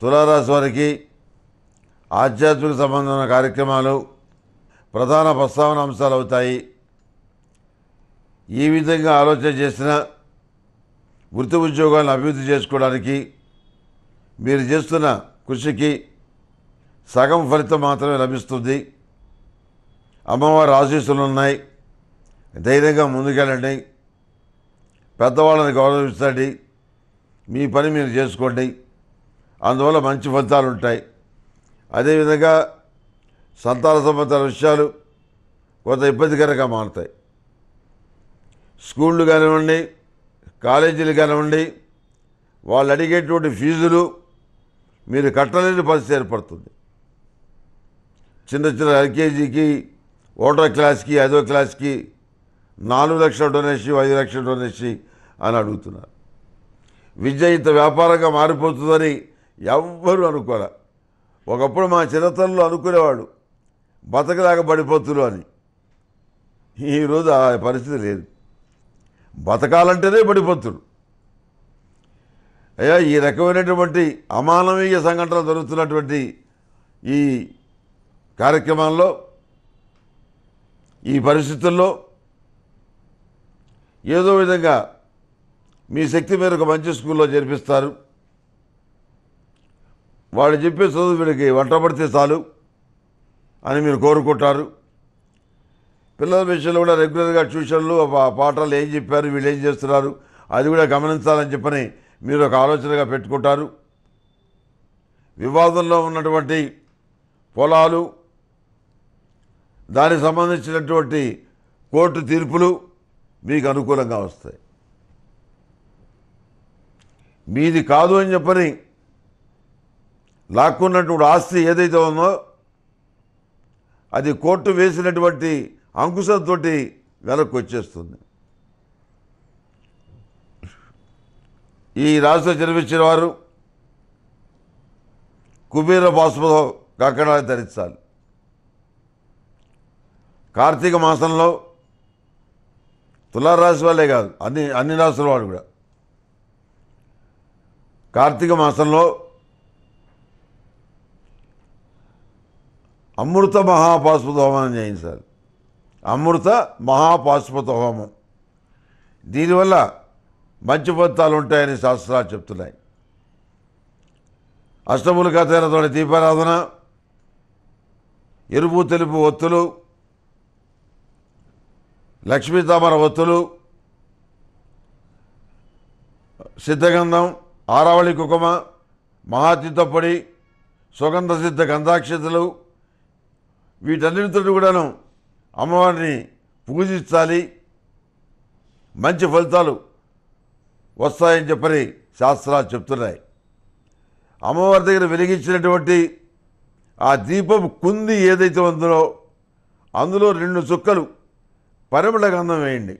తులారాశి వారికి ఆధ్యాత్మిక సంబంధమైన కార్యక్రమాలు ప్రధాన ప్రస్తావన అంశాలు అవుతాయి ఈ విధంగా ఆలోచన చేసిన వృత్తి ఉద్యోగాలను అభివృద్ధి చేసుకోవడానికి మీరు చేస్తున్న కృషికి సగం ఫలితం మాత్రమే లభిస్తుంది అమ్మవారి ఆశీస్సులు ఉన్నాయి ధైర్యంగా ముందుకెళ్ళండి పెద్దవాళ్ళని గౌరవించండి మీ పని మీరు చేసుకోండి అందువల్ల మంచి ఫలితాలు ఉంటాయి అదేవిధంగా సంతాన సంబంధాల విషయాలు కొంత ఇబ్బందికరంగా మారుతాయి స్కూళ్ళు కానివ్వండి కాలేజీలు కానివ్వండి వాళ్ళు అడిగేటువంటి ఫీజులు మీరు కట్టలేని పరిస్థితి ఏర్పడుతుంది చిన్న చిన్న ఎల్కేజీకి ఓటర్ క్లాస్కి ఐదో క్లాస్కి నాలుగు లక్షల డొనేషన్ ఐదు లక్షల డొనేషన్ అని అడుగుతున్నారు విద్య ఇంత వ్యాపారంగా మారిపోతుందని ఎవ్వరూ అనుకోరా ఒకప్పుడు మా చిన్నతనంలో అనుకునేవాడు బతకలాగా పడిపోతురు అని ఈరోజు ఆ పరిస్థితి లేదు బతకాలంటేనే పడిపోతురు అయ్యా ఈ రకమైనటువంటి అమానవీయ సంఘటనలు జరుగుతున్నటువంటి ఈ కార్యక్రమాల్లో ఈ పరిస్థితుల్లో ఏదో విధంగా మీ శక్తి మేరకు మంచి స్కూల్లో చేర్పిస్తారు వాళ్ళు చెప్పే చదువు వీళ్ళకి వంటపడితే చాలు అని మీరు కోరుకుంటారు పిల్లల విషయంలో కూడా రెగ్యులర్గా ట్యూషన్లు పాఠాలు ఏం చెప్పారు వీళ్ళు ఏం చేస్తున్నారు అది కూడా గమనించాలని చెప్పని మీరు ఒక ఆలోచనగా పెట్టుకుంటారు వివాదంలో ఉన్నటువంటి పొలాలు దానికి సంబంధించినటువంటి కోర్టు తీర్పులు మీకు అనుకూలంగా వస్తాయి మీది కాదు అని చెప్పని లాక్కున్నటువంటి ఆస్తి ఏదైతే ఉందో అది కోర్టు వేసినటువంటి అంకుశంతో వెనక్కి వచ్చేస్తుంది ఈ రాష్ట్ర జన్మించిన వారు కుబేర భాస్మతో కక్కడాన్ని ధరించాలి కార్తీక మాసంలో తులారాశి వాళ్ళే కాదు అన్ని అన్ని రాష్ట్రాల వాళ్ళు కూడా కార్తీక మాసంలో అమృత మహాపాశుపత హోమం చేయించాలి అమృత మహాపాశుపత హోమం దీనివల్ల మంచి ఫలితాలు ఉంటాయని శాస్త్రాలు చెప్తున్నాయి అష్టములు కథైనటువంటి దీపారాధన ఎరుపు తెలుపు ఒత్తులు లక్ష్మీతామర ఒత్తులు సిద్ధగంధం ఆరావళి కుకుమ మహాతిత్తపొడి సుగంధ సిద్ధ గంధాక్షతలు వీటన్నింటితో కూడాను అమ్మవారిని పూజించాలి మంచి ఫలితాలు వస్తాయని చెప్పని శాస్త్రాలు చెప్తున్నాయి అమ్మవారి దగ్గర వెలిగించినటువంటి ఆ దీపం కుంది ఏదైతే ఉందో అందులో రెండు చుక్కలు పరిమళ గంధం వేయండి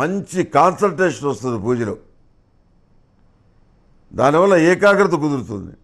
మంచి కాన్సన్ట్రేషన్ వస్తుంది పూజలో దానివల్ల ఏకాగ్రత కుదురుతుంది